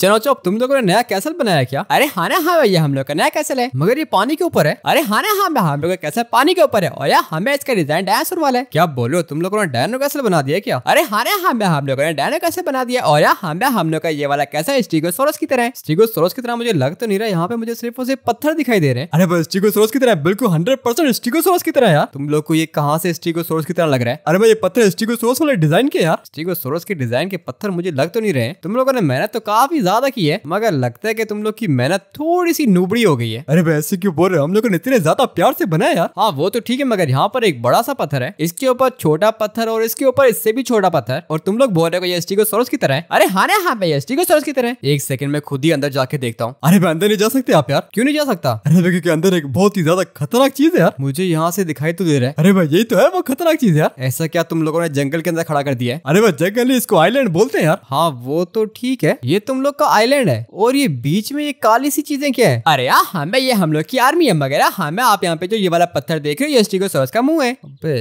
चलो चौक तुम लोगों ने तो नया कैसल बनाया क्या अरे हाँ ना हाँ भैया हम लोग का नया कैसल है मगर ये पानी के ऊपर है अरे हाँ ना हाँ हम लोग का कैसल पानी के ऊपर है और यार हमें इसका डिजाइन डायनासोर वाला है क्या बोलो तुम लोगों ने डायनो कैसल बना दिया क्या अरे हाँ ना हाँ हम लोगों ने डायनो कैसल बना दिया और यार हमें हम लोग का ये वाला कैसा है सोरस की तरह सोरस की तरह मुझे लग तो नहीं रहा यहाँ पे मुझे सिर्फ उसे पत्थर दिखाई दे रहे हैं अरे बस सोरस की तरह बिल्कुल हंड्रेड परसेंट सोरस की तरह यार तुम लोग को ये कहाँ से सोरस की तरह लग रहा है अरे भाई पत्थर सोरस वाले डिजाइन के यार सोरस के डिजाइन के पत्थर मुझे लग तो नहीं रहे तुम लोगों ने मेहनत तो काफी काफी ज्यादा की है मगर लगता है कि तुम लोग की मेहनत थोड़ी सी नुबड़ी हो गई है अरे वैसे क्यों बोल रहे हम लोगों ने इतने ज्यादा प्यार से बनाया यार हाँ वो तो ठीक है मगर यहाँ पर एक बड़ा सा पत्थर है इसके ऊपर छोटा पत्थर और इसके ऊपर इससे भी छोटा पत्थर और तुम लोग बोल रहे हो एस टी को सोर्स की तरह है अरे हाँ ना हाँ भाई टी को सोर्स की तरह एक सेकंड में खुद ही अंदर जाके देखता हूँ अरे मैं अंदर नहीं जा सकते आप यार क्यों नहीं जा सकता अरे क्योंकि अंदर एक बहुत ही ज्यादा खतरनाक चीज है यार मुझे यहाँ से दिखाई तो दे रहा है अरे भाई यही तो है वो खतरनाक चीज यार ऐसा क्या तुम लोगों ने जंगल के अंदर खड़ा कर दिया है अरे भाई जंगल इसको आईलैंड बोलते हैं यार हाँ वो तो ठीक है ये तुम लोग का आइलैंड है और ये बीच में ये काली सी चीजें क्या है अरे यार हमें हाँ ये हम लोग की आर्मी है मगर हमें हाँ आप यहाँ पे जो ये वाला पत्थर देख रहे हो ये स्टीकोसोरस का मुंह है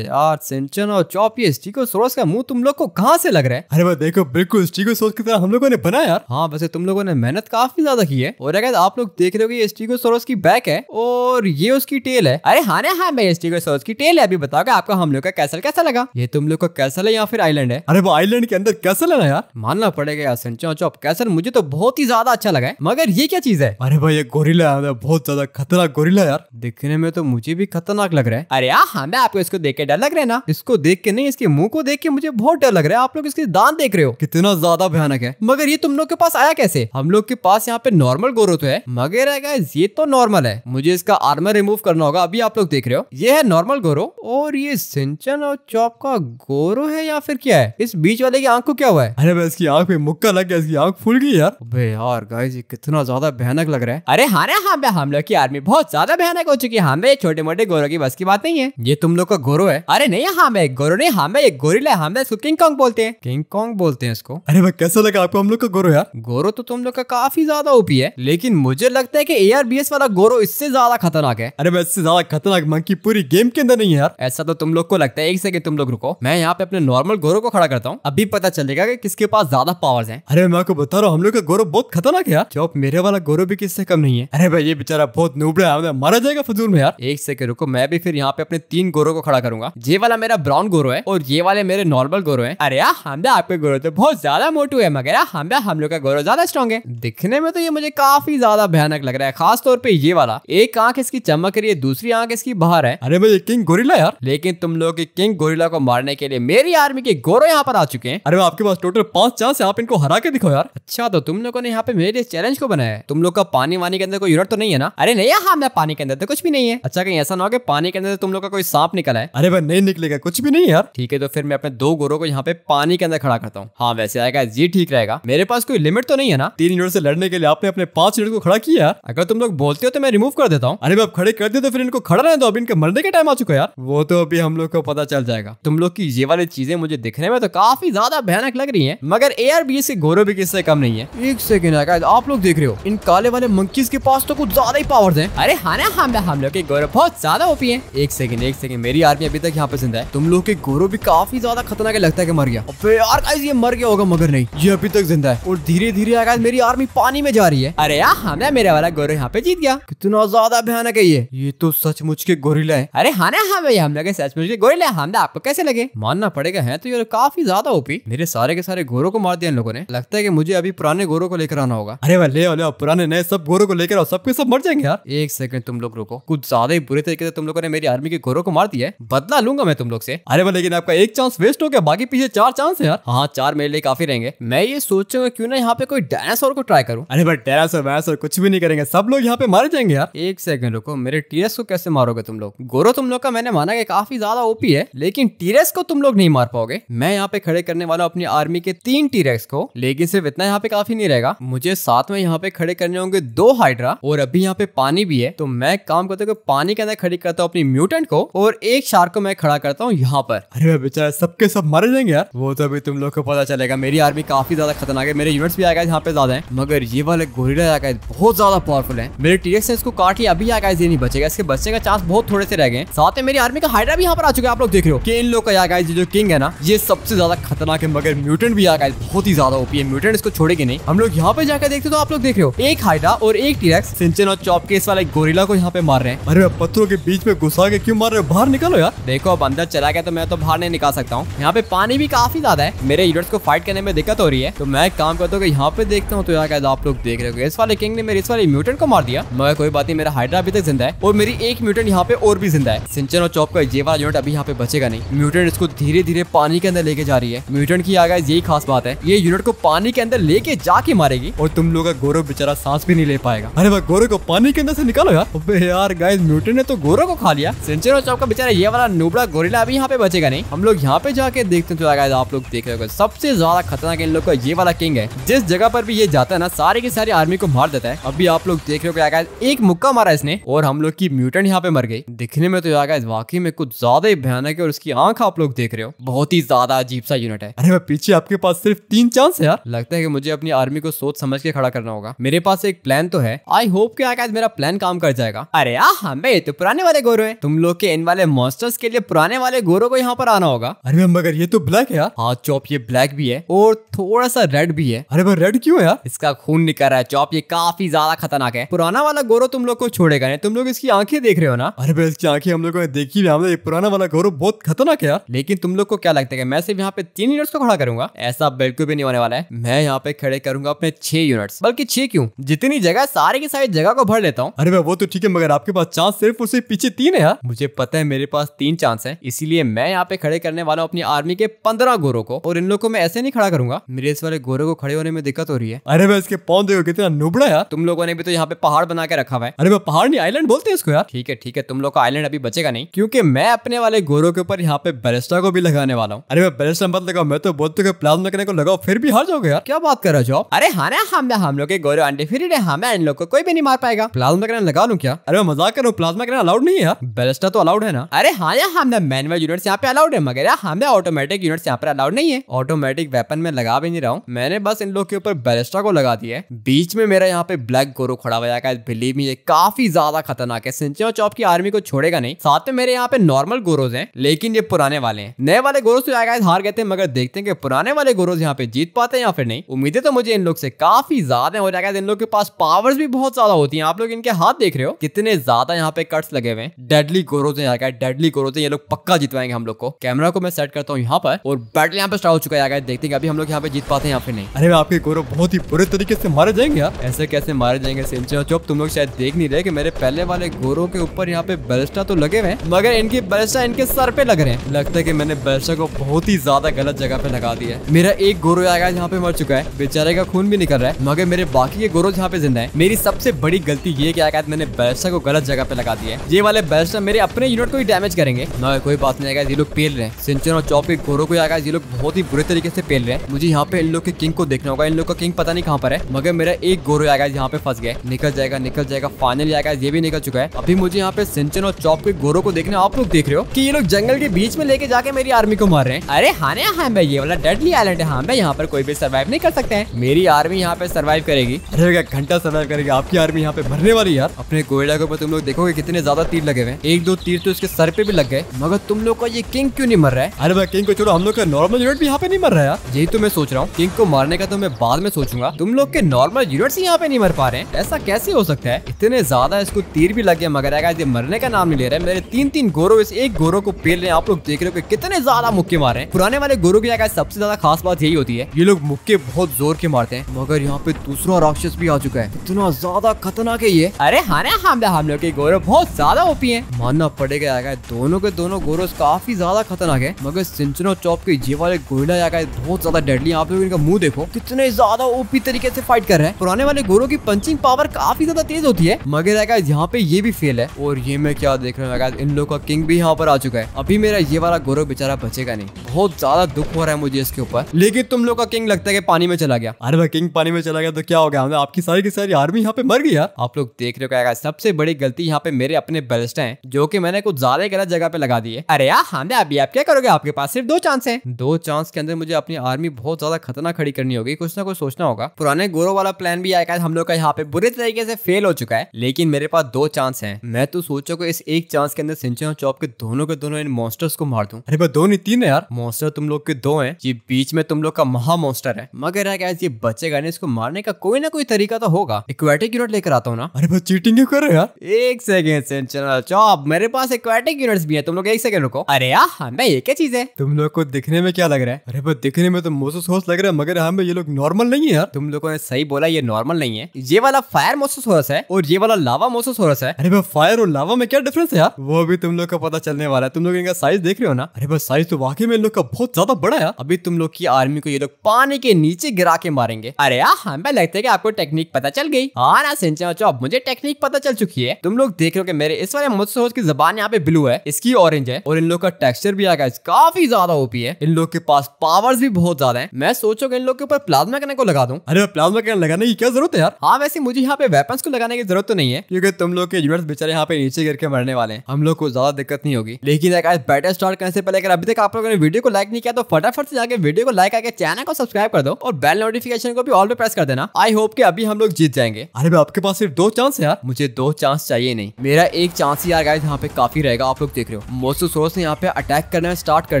यार सिंचन और चौप ये स्टीको स्टीकोसोरस का मुंह तुम लोग को कहाँ से लग रहा है अरे भाई देखो बिल्कुल स्टीको स्टीकोसोरस की तरह हम लोगों ने बना यार हाँ वैसे तुम लोगों ने मेहनत काफी ज्यादा की है और अगर आप लोग देख रहे हो ये स्टीकोसोरस की बैक है और ये उसकी टेल है अरे हाँ ना हाँ मैं स्टीकोसोरस की टेल है अभी बताओ आपको हम लोग का कैसल कैसा लगा ये तुम लोग का कैसल है या फिर आइलैंड है अरे वो आइलैंड के अंदर कैसल है ना यार मानना पड़ेगा यार सिंचन और चौप कैसल मुझे मुझे तो बहुत ही ज्यादा अच्छा लगा है मगर ये क्या चीज है अरे भाई ये गोरिला है बहुत ज्यादा खतरनाक गोरिला यार दिखने में तो मुझे भी खतरनाक लग रहा है अरे यार हमें हाँ, आपको इसको देख के डर लग रहा है ना इसको देख के नहीं इसके मुंह को देख के मुझे बहुत डर लग रहा है आप लोग इसके दान देख रहे हो कितना ज्यादा भयानक है मगर ये तुम लोग के पास आया कैसे हम लोग के पास यहाँ पे नॉर्मल गोरो तो है मगर ये तो नॉर्मल है मुझे इसका आर्मर रिमूव करना होगा अभी आप लोग देख रहे हो ये है नॉर्मल गोरो और ये सिंचन और चौप का गोरो है या फिर क्या है इस बीच वाले की आंख को क्या हुआ है अरे भाई इसकी आंख में मुक्का लग गया इसकी आंख फूल गई यार अबे यार गाइस ये कितना ज्यादा भयानक लग रहा है अरे हाँ ना हाँ हम लोग की आर्मी बहुत ज्यादा भयानक हो चुकी है हाँ ये छोटे मोटे गोरो की बस की बात नहीं है ये तुम लोग का गोरो है अरे नहीं हाँ मैं गोरो नहीं हाँ मैं एक गोरिला हम हाँ, इसको किंग कॉन्ग बोलते हैं किंग कॉन्ग बोलते हैं इसको अरे भाई कैसा लगा आपको हम लोग का गोरो यार गोरो तो तुम लोग का काफी ज्यादा ओपी है लेकिन मुझे लगता है की ए वाला गोरो इससे ज्यादा खतरनाक है अरे भाई इससे ज्यादा खतरनाक मंकी पूरी गेम के अंदर नहीं है यार ऐसा तो तुम लोग को लगता है एक सेकंड तुम लोग रुको मैं यहाँ पे अपने नॉर्मल गोरो को खड़ा करता हूँ अभी पता चलेगा कि किसके पास ज्यादा पावर्स हैं अरे मैं आपको बता रहा हूँ हम लोग गोरू का गोरव बहुत खतरनाक है यार जॉब मेरे वाला गौरव भी किससे कम नहीं है अरे भाई ये बेचारा बहुत नुबड़ा है मारा जाएगा फजूल में यार एक सेकंड रुको मैं भी फिर यहाँ पे अपने तीन गोरों को खड़ा करूंगा ये वाला मेरा ब्राउन गोरो है और ये वाले मेरे नॉर्मल गोरो है अरे यार हम तो आपके गोरो तो बहुत ज्यादा मोटू है मगर हम तो हम लोग का गोरो ज्यादा स्ट्रॉन्ग है दिखने में तो ये मुझे काफी ज्यादा भयानक लग रहा है खास तौर पर ये वाला एक आंख इसकी चमक रही है दूसरी आंख इसकी बाहर है अरे भाई किंग गोरिला यार लेकिन तुम लोग किंग गोरिला को मारने के लिए मेरी आर्मी के गोरो यहाँ पर आ चुके हैं अरे आपके पास टोटल पांच चांस है आप इनको हरा के दिखो यार अच्छा तो तो तुम लोगों ने यहाँ पे मेरे चैलेंज को बनाया है तुम लोग का पानी वानी के अंदर कोई यूनिट तो नहीं है ना अरे नहीं हाँ मैं पानी के अंदर तो कुछ भी नहीं है अच्छा कहीं ऐसा ना हो कि पानी के अंदर तो तुम लोग का कोई सांप निकला है अरे भाई नहीं निकलेगा कुछ भी नहीं यार ठीक है तो फिर मैं अपने दो गोरों को यहाँ पे पानी के अंदर खड़ा करता हूँ हाँ वैसे आएगा ये ठीक रहेगा मेरे पास कोई लिमिट तो नहीं है ना तीन यूनिट से लड़ने के लिए आपने अपने पांच यूनिट को खड़ा किया अगर तुम लोग बोलते हो तो मैं रिमूव कर देता हूँ अरे भाई खड़े कर दे तो फिर इनको खड़ा रहे दो अभी इनके मरने का टाइम आ चुका यार वो तो अभी हम लोग को पता चल जाएगा तुम लोग की ये वाली चीजें मुझे दिखने में तो काफी ज्यादा भयानक लग रही है मगर एयर बी के गोरों भी किससे कम नहीं है एक सेकेंड है आप लोग देख रहे हो इन काले वाले मंकीज के पास तो कुछ ज्यादा ही पावर है अरे हाँ हम हम लोग के गौरव बहुत ज्यादा ओपी है एक सेकंड एक सेकंड मेरी आर्मी अभी तक यहाँ पे जिंदा है तुम लोग के गौरव भी काफी ज्यादा खतरनाक लगता है मर गया यार ये मर गया होगा मगर नहीं ये अभी तक जिंदा है और धीरे धीरे आकाश मेरी आर्मी पानी में जा रही है अरे यार हमने हाँ मेरा वाला गौरव यहाँ पे जीत गया कितना ज्यादा भयानक है ये ये तो सचमुच के गोरिला है अरे हाँ हम हम लोग सचमुच के गोरिला हमने आपको कैसे लगे मानना पड़ेगा है तो ये काफी ज्यादा ओपी मेरे सारे के सारे गोरों को मार दिया इन लोगों ने लगता है की मुझे अभी पुराने गोरों को लेकर आना होगा अरे वाले वाले ले पुराने नए सब गोरों को लेकर आओ सबके सब मर जाएंगे यार एक सेकंड तुम लोग रुको कुछ ज्यादा ही बुरे तरीके से तुम लोगों ने मेरी आर्मी के गोरों को मार दिया है बदला लूंगा मैं तुम लोग से अरे भाई लेकिन आपका एक चांस वेस्ट हो गया बाकी पीछे चार चांस है यार हाँ चार मेरे लिए काफी रहेंगे मैं ये सोचूंगा क्यों ना यहाँ पे कोई डायनासोर को ट्राई करूँ अरे भाई डायनासोर वायनासोर कुछ भी नहीं करेंगे सब लोग यहाँ पे मारे जाएंगे यार एक सेकंड रुको मेरे टीएस को कैसे मारोगे तुम लोग गोरो तुम लोग का मैंने माना कि काफी ज्यादा ओपी है लेकिन टीरेस को तुम लोग नहीं मार पाओगे मैं यहाँ पे खड़े करने वाला अपनी आर्मी के तीन टीरेक्स को लेकिन सिर्फ इतना यहाँ पे काफी नहीं रहेगा मुझे साथ में यहाँ पे खड़े करने होंगे दो हाइड्रा और अभी यहाँ पे पानी भी है तो मैं काम करता हूँ पानी के अंदर खड़ी करता हूँ अपनी म्यूटेंट को और एक शार को मैं खड़ा करता हूँ यहाँ पर अरे बेचारा सबके सब मर जाएंगे यार वो तो अभी तुम लोग को पता चलेगा मेरी आर्मी काफी ज्यादा खतरनाक है मेरे यूनिट्स भी आएगा यहाँ पे ज्यादा है मगर ये वाले गोरिला आएगा बहुत ज्यादा पावरफुल है मेरे टीएस ने इसको काट लिया अभी आएगा ये नहीं बचेगा इसके बचने का चांस बहुत थोड़े से रह गए साथ में मेरी आर्मी का हाइड्रा भी यहाँ पर आ चुका है आप लोग देख रहे हो कि इन लोग का यहाँ जो किंग है ना ये सबसे ज्यादा खतरनाक है मगर म्यूटेंट भी यहाँ बहुत ही ज्यादा ओपी है म्यूटेंट इसको छोड़ेगी नहीं हम लोग यहाँ पे जाकर देखते तो आप लोग देख रहे हो एक हाइडा और एक टीरेक्स सिंचन और चौपकेस वाले गोरिला को यहाँ पे मार रहे हैं अरे पत्थरों के बीच में घुसा के क्यों मार रहे हो बाहर निकलो यार देखो अब अंदर चला गया तो मैं तो बाहर नहीं निकाल सकता हूँ यहाँ पे पानी भी काफी ज्यादा है मेरे यूनिट को फाइट करने में दिक्कत हो रही है तो मैं काम करता हूँ यहाँ पे देखता हूँ तो यहाँ कहता आप लोग देख रहे हो इस वाले किंग ने मेरे इस वाले म्यूटेंट को मार दिया मगर कोई बात नहीं मेरा हाइड्रा अभी तक जिंदा है और मेरी एक म्यूटेंट यहाँ पे और भी जिंदा है सिंचन और चौप का ये वाला यूनिट अभी यहाँ पे बचेगा नहीं म्यूटेंट इसको धीरे धीरे पानी के अंदर लेके जा रही है म्यूटेंट की आगे यही खास बात है ये यूनिट को पानी के अंदर लेके जाके मारेगी और तुम लोग का गोरो बेचारा सांस भी नहीं ले पाएगा अरे भाई गोरव को पानी के अंदर से निकालो यार अबे यार गाइस म्यूटेंट ने तो गोरो को खा लिया सेंचुरो चौक का बेचारा ये वाला नुबड़ा गोरिला अभी यहाँ पे बचेगा नहीं हम लोग यहाँ पे जाके देखते तो गाइस आप लोग देख रहे हो सबसे ज्यादा खतरनाक इन लोग का ये वाला किंग है जिस जगह पर भी ये जाता है ना सारी की सारी आर्मी को मार देता है अभी आप लोग देख रहे हो गाइस एक मुक्का मारा इसने और हम लोग की म्यूटेंट यहाँ पे मर गई दिखने में तो गाइस वाकई में कुछ ज्यादा ही भयानक है और उसकी आंख आप लोग देख रहे हो बहुत ही ज्यादा अजीब सा यूनिट है अरे भाई पीछे आपके पास सिर्फ तीन चांस है यार लगता है कि मुझे अपनी अपनी आर्मी को सोच समझ के खड़ा करना होगा मेरे पास एक प्लान तो है आई होप कि आकाश मेरा प्लान काम कर जाएगा अरे हाँ मैं ये तो पुराने वाले गोरो है तुम लोग के इन वाले मॉन्स्टर्स के लिए पुराने वाले गोरो को यहाँ पर आना होगा अरे मगर ये तो ब्लैक है हाँ चौप ये ब्लैक भी है और थोड़ा सा रेड भी है अरे रेड क्यों यार इसका खून निकल रहा है चौप ये काफी ज्यादा खतरनाक है पुराना वाला गोरो तुम लोग को छोड़ेगा नहीं तुम लोग इसकी आंखें देख रहे हो ना अरे भाई इसकी आंखें हम लोग ने देखी हमने पुराना वाला गोरो बहुत खतरनाक है लेकिन तुम लोग को क्या लगता है मैं सिर्फ यहाँ पे तीन मिनट को खड़ा करूंगा ऐसा बिल्कुल भी नहीं होने वाला है मैं यहाँ पे खड़े करूंगा अपने छह यूनिट्स बल्कि छह क्यों जितनी जगह सारे की सारी जगह को भर लेता हूँ अरे वो तो ठीक है मगर आपके पास चांस सिर्फ उसे पीछे तीन है हाँ? मुझे पता है मेरे पास तीन चांस है इसीलिए मैं यहाँ पे खड़े करने वाला हूँ अपनी आर्मी के पंद्रह गोरों को और इन लोग को मैं ऐसे नहीं खड़ा करूंगा मेरे इस वाले गोरों को खड़े होने में दिक्कत हो रही है अरे भाई इसके पौन देखो कितना नुबड़ा है हाँ? तुम लोगों ने भी तो यहाँ पे पहाड़ बना के रखा हुआ है अरे भाई पहाड़ नहीं आइलैंड बोलते हैं इसको यार हाँ? ठीक है ठीक है तुम लोग का आइलैंड अभी बचेगा नहीं क्योंकि मैं अपने वाले गोरों के ऊपर यहाँ पे बैरिस्टा को भी लगाने वाला हूँ अरे भाई बैरिस्टा मत लगाओ मैं तो बोलते प्लाज्मा करने को लगाओ फिर भी हार जाओगे यार क्या बात कर रहा है जॉब अरे हाँ हम हम लोग के गोरे आंटी फिर हमें इन लोग को कोई भी नहीं मार पाएगा प्लाज्मा ग्रेन लगा लू क्या अरे मजाक करो प्लाज्मा ग्रेन अलाउड नहीं है बेलिस्टा तो अलाउड है ना अरे हाँ यार हमने मैनुअल यूनिट यहाँ पे अलाउड है मगर हमें ऑटोमेटिक यूनिट यहाँ पर अलाउड नहीं है ऑटोमेटिक वेपन में लगा भी नहीं रहा हूँ मैंने बस इन लोग के ऊपर बेलिस्टा को लगा दिया है बीच में मेरा यहाँ पे ब्लैक गोरो खड़ा हुआ है बिलीव मी ये काफी ज्यादा खतरनाक है सिंचे चौप की आर्मी को छोड़ेगा नहीं साथ में मेरे यहाँ पे नॉर्मल गोरोज हैं लेकिन ये पुराने वाले हैं नए वाले गोरोज तो आएगा हार गए थे मगर देखते हैं कि पुराने वाले गोरोज यहाँ पे जीत पाते हैं या फिर नहीं उम्मीदें तो मुझे इन लोग से काफी ज्यादा हो जाएगा इन लोग के पास पावर्स भी बहुत ज्यादा होती हैं आप लोग इनके हाथ देख रहे हो कितने ज्यादा यहाँ पे कट्स लगे हुए डेडली गोरोज यहाँ डेडली गोरोज ये लोग पक्का जितवाएंगे हम लोग को कैमरा को मैं सेट करता हूँ यहाँ पर और बैटल यहाँ पे स्टार्ट हो चुका है देखते हैं अभी हम लोग यहाँ पे जीत पाते हैं या फिर नहीं अरे आपके गोरो बहुत ही बुरे तरीके से मारे जाएंगे ऐसे कैसे मारे जाएंगे चुप तुम लोग शायद देख नहीं रहे की मेरे पहले वाले गोरो के ऊपर यहाँ पे बलिस्टा तो लगे हुए मगर इनकी बलिस्टा इनके सर पे लग रहे हैं लगता है की मैंने बलिस्टा को बहुत ही ज्यादा गलत जगह पे लगा दिया है मेरा एक गोरो आएगा यहाँ पे मर चुका है बेचारे बेचारे का खून भी निकल रहा है मगर मेरे बाकी के गोरोज यहाँ पे जिंदा है मेरी सबसे बड़ी गलती ये क्या आकाश मैंने बैरसा को गलत जगह पे लगा दिया है ये वाले बैरसा मेरे अपने यूनिट को ही डैमेज करेंगे ना कोई बात नहीं आएगा ये लोग पेल रहे हैं सिंचन और चौपी गोरो को आकाश ये लोग बहुत ही बुरे तरीके से पेल रहे हैं मुझे यहाँ पे इन लोग के किंग को देखना होगा इन लोग का किंग पता नहीं कहाँ पर है मगर मेरा एक गोरो आएगा यहाँ पे फंस गया निकल जाएगा निकल जाएगा फाइनली आएगा ये भी निकल चुका है अभी मुझे यहाँ पे सिंचन और चौप के गोरो को देखना आप लोग देख रहे हो की ये लोग जंगल के बीच में लेके जाके मेरी आर्मी को मार रहे हैं अरे हाँ हाँ भाई ये वाला डेडली आइलैंड है हाँ भाई यहाँ पर कोई भी सर्वाइव नहीं कर सकते हैं मेरी आर्मी यहाँ पे सर्वाइव करेगी अरे एक घंटा सर्वाइव करेगी आपकी आर्मी यहाँ पे भरने वाली यार अपने कोयला के ऊपर तुम लोग देखोगे कितने ज्यादा तीर लगे हुए एक दो तीर तो इसके सर पे भी लग गए मगर तुम लोग का ये किंग क्यों नहीं मर रहा है अरे भाई किंग को छोड़ो हम लोग का नॉर्मल यूनिट भी यहाँ पे नहीं मर रहा यार यही तो मैं सोच रहा हूँ किंग को मारने का तो मैं बाद में सोचूंगा तुम लोग के नॉर्मल यूनिट यहाँ पे नहीं मर पा रहे हैं ऐसा कैसे हो सकता है इतने ज्यादा इसको तीर भी लग गया मगर ये मरने का नाम नहीं ले रहे मेरे तीन तीन गोरो इस एक गोरो को पेल रहे हैं आप लोग देख रहे हो कितने ज्यादा मुक्के मारे पुराने वाले गोरो की सबसे ज्यादा खास बात यही होती है ये लोग मुक्के बहुत जोर के मारते हैं मगर यहाँ पे दूसरा राक्षस भी आ चुका है इतना ज्यादा खतरनाक है ये अरे हाँ हम हम लोग के गोरव बहुत ज्यादा ओपी है मानना पड़ेगा यार दोनों के दोनों गोरो काफी ज्यादा खतरनाक है मगर सिंचनो चौप के ये वाले गोरिला यार बहुत ज्यादा डेडली आप लोग इनका मुंह देखो कितने ज्यादा ओपी तरीके से फाइट कर रहे हैं पुराने वाले गोरो की पंचिंग पावर काफी ज्यादा तेज होती है मगर यार यहाँ पे ये भी फेल है और ये मैं क्या देख रहा हूँ इन लोग का किंग भी यहाँ पर आ चुका है अभी मेरा ये वाला गोरव बेचारा बचेगा नहीं बहुत ज्यादा दुख हो रहा है मुझे इसके ऊपर लेकिन तुम लोग का किंग लगता है पानी में चला गया गया अरे भाई किंग पानी में चला गया तो क्या हो गया आपकी सारी की सारी आर्मी यहाँ पे मर गया आप लोग देख रहे हो क्या सबसे बड़ी गलती यहाँ पे मेरे अपने बेस्ट है जो की मैंने कुछ ज्यादा गलत जगह पे लगा दी अरे यार अभी आप क्या करोगे आपके पास सिर्फ दो चांस है दो चांस के अंदर मुझे अपनी आर्मी बहुत ज्यादा खतरनाक खड़ी करनी होगी कुछ ना कुछ सोचना होगा पुराने गोरो वाला प्लान भी आया हम लोग का यहाँ पे बुरे तरीके से फेल हो चुका है लेकिन मेरे पास दो चांस है मैं तो सोचो को इस एक चांस के अंदर सिंचन और चौप के दोनों के दोनों इन मॉन्स्टर्स को मार दूं अरे दो नहीं तीन है यार मॉन्स्टर तुम लोग के दो हैं ये बीच में तुम लोग का महा मॉन्स्टर है मगर यार ये बचेगा नहीं इसको मारने का कोई ना कोई तरीका तो होगा इक्वेटिक यूनिट लेकर आता हूँ ना अरे बस चीटिंग क्यों कर रहे यार एक सेकेंड सेंचुरल चौप मेरे पास इक्वेटिक यूनिट भी है तुम लोग एक सेकेंड रुको अरे यहाँ हमें ये क्या चीज है तुम लोग को दिखने में क्या लग रहा है अरे बस दिखने में तो मोसस होस लग रहा है मगर हमें हाँ, ये लोग नॉर्मल नहीं है यार तुम लोगों ने सही बोला ये नॉर्मल नहीं है ये वाला फायर मोसस होरस है और ये वाला लावा मोसस होरस है अरे भाई फायर और लावा में क्या डिफरेंस है यार वो भी तुम लोग का पता चलने वाला है तुम लोग इनका साइज देख रहे हो ना अरे बस साइज तो वाकई में इन लोग का बहुत ज्यादा बड़ा है अभी तुम लोग की आर्मी को ये लोग पानी के नीचे गिरा के के मारेंगे अरे यार हमें हाँ, लगता है कि आपको टेक्निक पता चल गई हाँ ना सिंचा अब मुझे टेक्निक पता चल चुकी है तुम लोग देख रहे हो कि मेरे इस वाले मुझसे की जबान यहाँ पे ब्लू है इसकी ऑरेंज है और इन लोग का टेक्सचर भी आगे काफी ज्यादा ओपी है इन लोग के पास पावर भी बहुत ज्यादा है मैं सोचो इन लोग के ऊपर प्लाज्मा कनेक्ट को लगा दू अरे प्लाज्मा कनेक्ट लगाने की क्या जरूरत है यार हाँ वैसे मुझे यहाँ पे वेपन को लगाने की जरूरत तो नहीं है क्योंकि तुम लोग के यूनिट बेचारे यहाँ पे नीचे गिर के मरने वाले हैं हम लोग को ज्यादा दिक्कत नहीं होगी लेकिन बैटल स्टार्ट करने से पहले अगर अभी तक आप लोगों ने वीडियो को लाइक नहीं किया तो फटाफट से जाकर वीडियो को लाइक करके चैनल को सब्सक्राइब कर दो और बेल नोटिस नोटिफिकेशन को भी ऑल पे प्रेस कर देना आई होप कि अभी हम लोग जीत जाएंगे अरे भाई आपके पास सिर्फ दो चांस है यार मुझे दो चांस चाहिए नहीं मेरा एक चांस ही यार गाइस यहाँ पे काफी रहेगा आप लोग देख रहे हो मोसोसोरस ने यहाँ पे अटैक करना स्टार्ट कर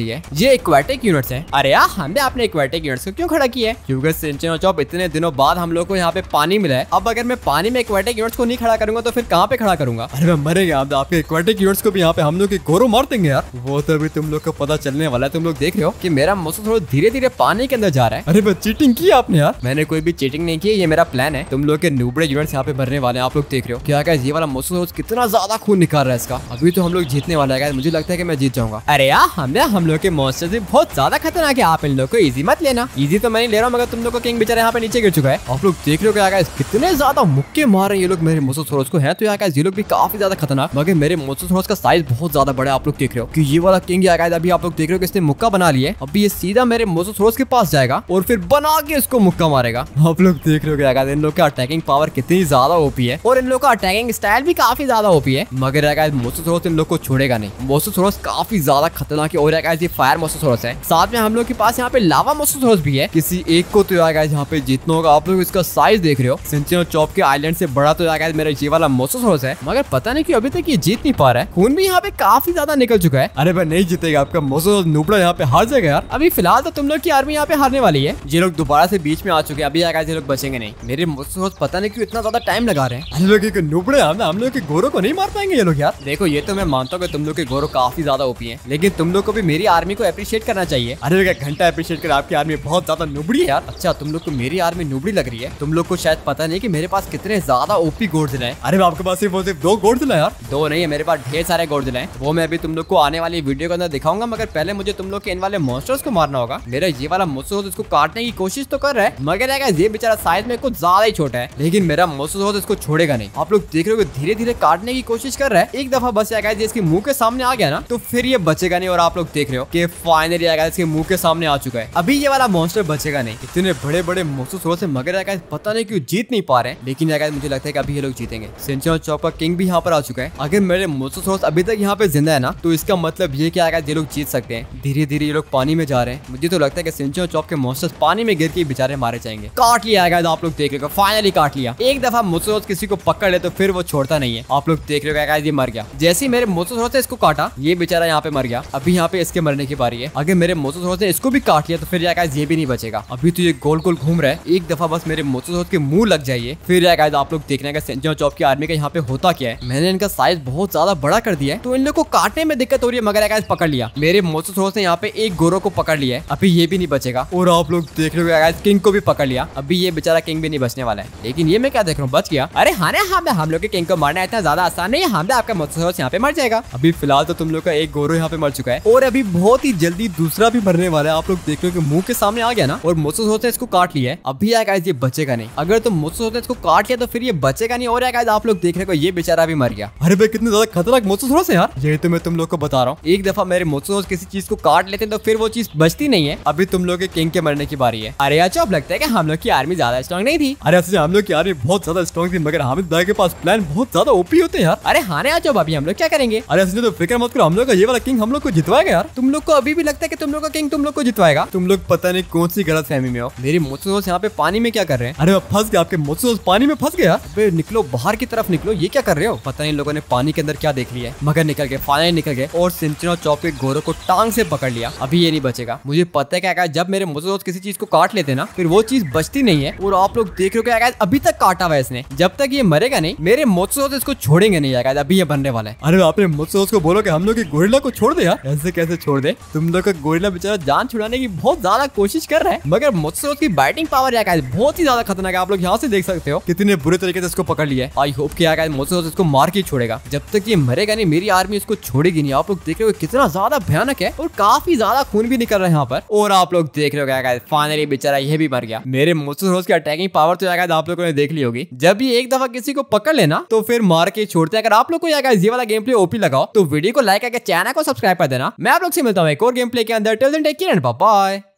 लिया है ये इक्वेटिक यूनिट है अरे यार हमने अपने इक्वेटिक यूनिट्स को क्यों खड़ा किया है क्यूँकी सिंचन चौप इतने दिनों बाद हम लोग को यहाँ पे पानी मिला है अब अगर मैं पानी में इक्वेटिक यूनिट्स को नहीं खड़ा करूंगा तो फिर कहाँ पे खड़ा करूंगा अरे मैं मरेंगे तो। आपके इक्वेटिक यूनिट्स को भी यहाँ पे हम लोग गोरो मार देंगे यार वो तो अभी तुम लोग को पता चलने वाला है तुम लोग देख रहे हो की मेरा मोसो थोड़ा धीरे धीरे पानी के अंदर जा रहा है अरे चीटिंग किया आपने यार मैंने कोई भी चीटिंग नहीं की ये मेरा प्लान है तुम लोग के नूबड़े यूनिट्स यहाँ पे भरने वाले हैं आप लोग देख रहे हो क्या ये वाला मौसम कितना ज्यादा खून निकाल रहा है इसका अभी तो हम लोग जीतने वाले हैं मुझे लगता है की मैं जीत जाऊंगा अरे यार हमें हम लोग के मौसम से बहुत ज्यादा खतरनाक है आप इन लोग को इजी मत लेना इजी तो मैं नहीं ले रहा हूँ मगर तुम लोग को किंग बेचारे यहाँ पे नीचे गिर चुका है आप लोग देख रहे हो क्या कितने ज्यादा मुक्के मार रहे हैं ये लोग मेरे मोसोसोरस को है तो यहाँ का ये लोग भी काफी ज्यादा खतरनाक मगर मेरे मोसोसोरस का साइज बहुत ज्यादा बड़ा आप लोग देख रहे हो की ये वाला किंग अभी आप लोग देख रहे हो कि इसने मुक्का बना लिया अभी ये सीधा मेरे मोसोसोरस के पास जाएगा और फिर बना के को मुक्का मारेगा आप लोग देख रहे हो इन लोग का अटैकिंग पावर कितनी ज्यादा ओपी है और इन लोग का अटैकिंग स्टाइल भी काफी ज्यादा ओपी है मगर मोसोसोरस इन लोग को छोड़ेगा नहीं मोसोसोरस काफी ज्यादा खतरनाक और ये फायर मोसोसोरस है साथ में हम लोग के पास यहाँ पे लावा मोसोसोरस भी है किसी एक को तो यार यहाँ पे जीतना होगा आप लोग इसका साइज देख रहे हो सिंचिनो चौप के आईलैंड से बड़ा तो यार मेरा ये वाला मोसोसोरस है मगर पता नहीं की अभी तक ये जीत नहीं पा रहा है खून भी यहाँ पे काफी ज्यादा निकल चुका है अरे भाई नहीं जीतेगा आपका मोसोसोरस नुबड़ा यहाँ पे हार जाएगा यार अभी फिलहाल तो तुम लोग की आर्मी यहाँ पे हारने वाली है ये लोग दोबारा से बीच में आ चुके अभी आगे ये लोग बचेंगे नहीं मेरे मुझसे पता नहीं क्यों इतना ज्यादा टाइम लगा रहे हैं हम लोग एक नुबड़े हम हम लोग के घोरों को नहीं मार पाएंगे ये लोग यार देखो ये तो मैं मानता हूँ तुम लोग के गोरों काफी ज्यादा ओपी है लेकिन तुम लोग को भी मेरी आर्मी को अप्रिशिएट करना चाहिए अरे एक घंटा अप्रिशिएट कर आपकी आर्मी बहुत ज्यादा नुबड़ी है यार अच्छा तुम लोग को मेरी आर्मी नुबड़ी लग रही है तुम लोग को शायद पता नहीं की मेरे पास कितने ज्यादा ओपी गोड है अरे आपके पास सिर्फ सिर्फ दो दिला यार दो नहीं है मेरे पास ढेर सारे गोडजिला है वो मैं अभी तुम लोग को आने वाली वीडियो के अंदर दिखाऊंगा मगर पहले मुझे तुम लोग के इन वाले मॉन्स्टर्स को मारना होगा मेरा ये वाला मुझसे उसको काटने की कोशिश तो कर रहा है मगर यार ये बेचारा साइज में कुछ ज्यादा ही छोटा है लेकिन मेरा मोसूस हो तो इसको छोड़ेगा नहीं आप लोग देख रहे हो धीरे धीरे काटने की कोशिश कर रहा है एक दफा बस यार इसके मुंह के सामने आ गया ना तो फिर ये बचेगा नहीं और आप लोग देख रहे हो कि फाइनली यार इसके मुंह के सामने आ चुका है अभी ये वाला मॉन्स्टर बचेगा नहीं इतने बड़े बड़े मोसूस हो से मगर यार पता नहीं क्यों जीत नहीं पा रहे लेकिन यार मुझे लगता है की अभी ये लोग जीतेंगे चौपा किंग भी यहाँ पर आ चुका है अगर मेरे मोसूस हो अभी तक यहाँ पे जिंदा है ना तो इसका मतलब ये क्या ये लोग जीत सकते हैं धीरे धीरे ये लोग पानी में जा रहे हैं मुझे तो लगता है कि सिंचन चौप के मोस्टर्स पानी में गिर के बेचारे मारे जाएंगे काट लिया है आप लोग देख रहे हो फाइनली काट लिया एक दफा मुसोज किसी को पकड़ ले तो फिर वो छोड़ता नहीं है आप लोग देख रहे हो ये मर गया जैसे ही मेरे मोसोज ने इसको काटा ये बेचारा यहाँ पे मर गया अभी यहाँ पे इसके मरने की बारी है अगर मेरे मोसोज ने इसको भी काट लिया तो फिर ये भी नहीं बचेगा अभी तो ये गोल गोल घूम रहा है एक दफा बस मेरे मोसोज के मुंह लग जाइए फिर आप लोग देखने का सेंचुरी की आर्मी का यहाँ पे होता क्या है मैंने इनका साइज बहुत ज्यादा बड़ा कर दिया है तो इन लोग को काटने में दिक्कत हो रही है मगर एक पकड़ लिया मेरे मोसोज ने यहाँ पे एक गोरो को पकड़ लिया है अभी ये भी नहीं बचेगा और आप लोग देख रहे हो किंग को भी पकड़ लिया अभी ये बेचारा किंग भी नहीं बचने वाला है लेकिन ये मैं क्या देख रहा हूँ बच गया अरे हाँ हाँ हम लोग के किंग को मारना इतना ज्यादा आसान नहीं हम हाँ आपका मत्स्य यहाँ पे मर जाएगा अभी फिलहाल तो तुम लोग का एक गोरो यहाँ पे मर चुका है और अभी बहुत ही जल्दी दूसरा भी मरने वाला है आप लोग देख रहे हो मुंह के सामने आ गया ना और मोसोस होते इसको काट लिया है अभी आया ये बचेगा नहीं अगर तुम मोसोस होते इसको काट लिया तो फिर ये बचेगा नहीं और आएगा आप लोग देख रहे हो ये बेचारा भी मर गया अरे भाई कितने ज्यादा खतरनाक मोसोस हो यार ये तो मैं तुम लोग को बता रहा हूँ एक दफा मेरे मोसोस किसी चीज को काट लेते हैं तो फिर वो चीज बचती नहीं है अभी तुम लोग के किंग के मरने की बारी है अरे यार अच्छा लगता है कि हम लोग की आर्मी ज्यादा स्ट्रॉन्ग नहीं थी अरे हम लोग की आर्मी बहुत ज्यादा स्ट्रॉन्ग थी मगर हामिद भाई के पास प्लान बहुत ज्यादा ओपी होते हैं यार अरे हाँ आज अब अभी हम लोग क्या करेंगे अरे असली तो फिक्र मत करो हम लोग का ये वाला किंग हम लोग को जितवाएगा यार तुम लोग को अभी भी लगता है की तुम लोग का किंग तुम लोग को जितवाएगा तुम लोग पता नहीं कौन सी गलत फहमी में हो मेरे मोसूस यहाँ पे पानी में क्या कर रहे हैं अरे फंस गया आपके मोसूस पानी में फंस गया निकलो बाहर की तरफ निकलो ये क्या कर रहे हो पता नहीं लोगों ने पानी के अंदर क्या देख लिया है मगर निकल गए पानी निकल गए और सिंचना चौक के घोरों को टांग से पकड़ लिया अभी ये नहीं बचेगा मुझे पता है क्या जब मेरे मोसूस किसी चीज को काट लेते ना ना फिर वो चीज बचती नहीं है और आप लोग देख रहे हो क्या अभी तक काटा हुआ इसने जब तक ये मरेगा नहीं मेरे मोत्सोस इसको छोड़ेंगे नहीं यार अभी ये बनने वाला है अरे आपने मोत्सोस को बोलो की हम लोग गोरिला को छोड़ दे हाँ? ऐसे कैसे छोड़ दे तुम लोग का गोरिला बेचारा जान छुड़ाने की बहुत ज्यादा कोशिश कर रहा है मगर मोत्सोस की बाइटिंग पावर यार बहुत ही ज्यादा खतरनाक है आप लोग यहाँ से देख सकते हो कितने बुरे तरीके से इसको पकड़ लिया आई होप कि यार मोत्सोस इसको मार के छोड़ेगा जब तक ये मरेगा नहीं मेरी आर्मी इसको छोड़ेगी नहीं आप लोग देख रहे हो कितना ज्यादा भयानक है और काफी ज्यादा खून भी निकल रहा है यहाँ पर और आप लोग देख रहे हो क्या फाइनली बेचारा ये यह भी मर गया मेरे मोस्टर की अटैकिंग पावर तो जाएगा आप लोगों ने देख ली होगी जब भी एक दफा किसी को पकड़ लेना तो फिर मार के छोड़ते अगर आप लोग को यार ये वाला गेम प्ले ओपी लगाओ तो वीडियो को लाइक करके चैनल को सब्सक्राइब कर देना मैं आप लोग से मिलता हूँ एक और गेम प्ले के अंदर टिल टेक एंड बाय